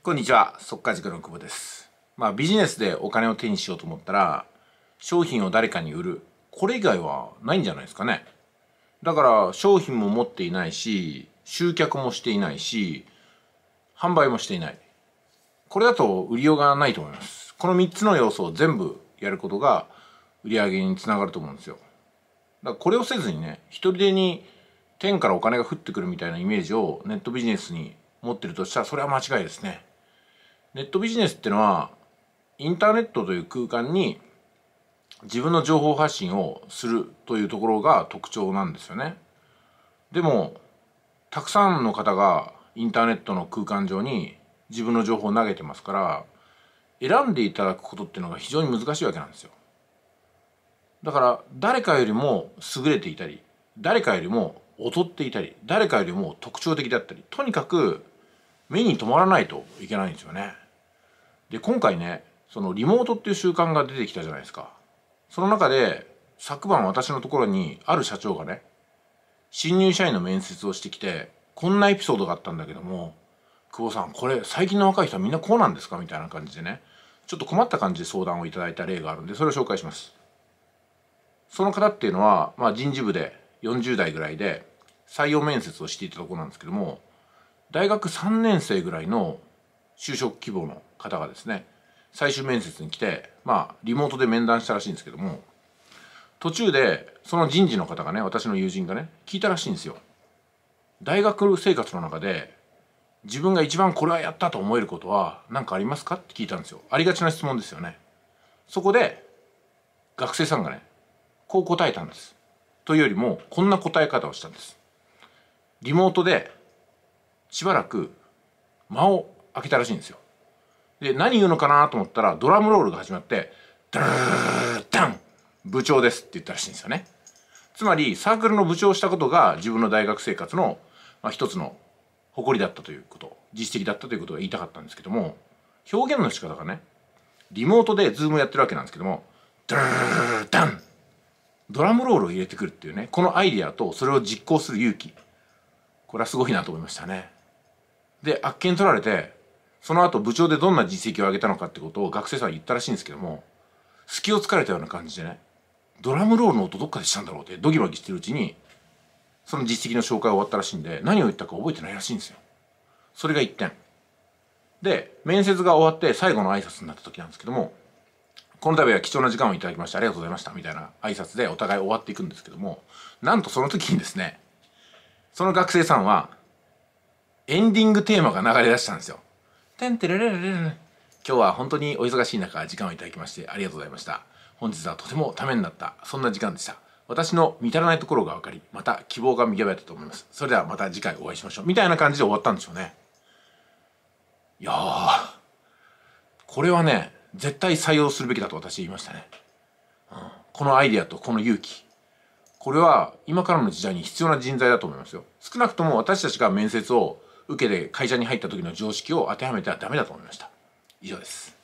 こんにちは、速稼塾の久保です。まあビジネスでお金を手にしようと思ったら、商品を誰かに売る。これ以外はないんじゃないですかね。だから商品も持っていないし、集客もしていないし、販売もしていない。これだと売りようがないと思います。この3つの要素を全部やることが売り上げにつながると思うんですよ。だからこれをせずにね、一人でに天からお金が降ってくるみたいなイメージをネットビジネスに持ってるとしたらそれは間違いですね。ネットビジネスってのはインターネットという空間に自分の情報発信をするというところが特徴なんですよね。でもたくさんの方がインターネットの空間上に自分の情報を投げてますから選んでいただくことっていうのが非常に難しいわけなんですよ。だから誰かよりも優れていたり誰かよりも劣っていたり誰かよりも特徴的だったりとにかく目に留まらないといけないんですよね。で今回ねそのリモートっていう習慣が出てきたじゃないですか。その中で昨晩私のところにある社長がね新入社員の面接をしてきてこんなエピソードがあったんだけども久保さんこれ最近の若い人はみんなこうなんですかみたいな感じでねちょっと困った感じで相談をいただいた例があるんでそれを紹介します。その方っていうのは、まあ、人事部で40代ぐらいで採用面接をしていたところなんですけども大学3年生ぐらいの就職希望の方がですね最終面接に来てまあリモートで面談したらしいんですけども途中でその人事の方がね私の友人がね聞いたらしいんですよ。大学生活の中で自分が一番これはやったと思えることは何かありますかって聞いたんですよ。ありがちな質問ですよね。そこで学生さんがねこう答えたんです。というよりもこんな答え方をしたんです。リモートでしばらく間を開けたらしいんですよで何言うのかなと思ったらドラムロールが始まって「ーダン部長です」って言ったらしいんですよねつまりサークルの部長をしたことが自分の大学生活の、まあ、一つの誇りだったということ実績だったということが言いたかったんですけども表現の仕方がねリモートでズームやってるわけなんですけどもーダンドラムロールを入れてくるっていうねこのアイデアとそれを実行する勇気これはすごいなと思いましたね。であっけ取られてその後部長でどんな実績を上げたのかってことを学生さんは言ったらしいんですけども隙を突かれたような感じでねドラムロールの音どっかでしたんだろうってドギマギしてるうちにその実績の紹介終わったらしいんで何を言ったか覚えてないらしいんですよ。それが一点。で面接が終わって最後の挨拶になった時なんですけどもこの度は貴重な時間をいただきましてありがとうございましたみたいな挨拶でお互い終わっていくんですけどもなんとその時にですねその学生さんはエンディングテーマが流れ出したんですよ。てんてれれれれ今日は本当にお忙しい中時間をいただきましてありがとうございました。本日はとてもためになったそんな時間でした。私の至らないところが分かり、また希望が見えめたと思います。それではまた次回お会いしましょう。みたいな感じで終わったんでしょうね。いやー、これはね、絶対採用するべきだと私言いましたね。うん、このアイディアとこの勇気。これは今からの時代に必要な人材だと思いますよ。少なくとも私たちが面接を受けて会社に入った時の常識を当てはめてはダメだと思いました以上です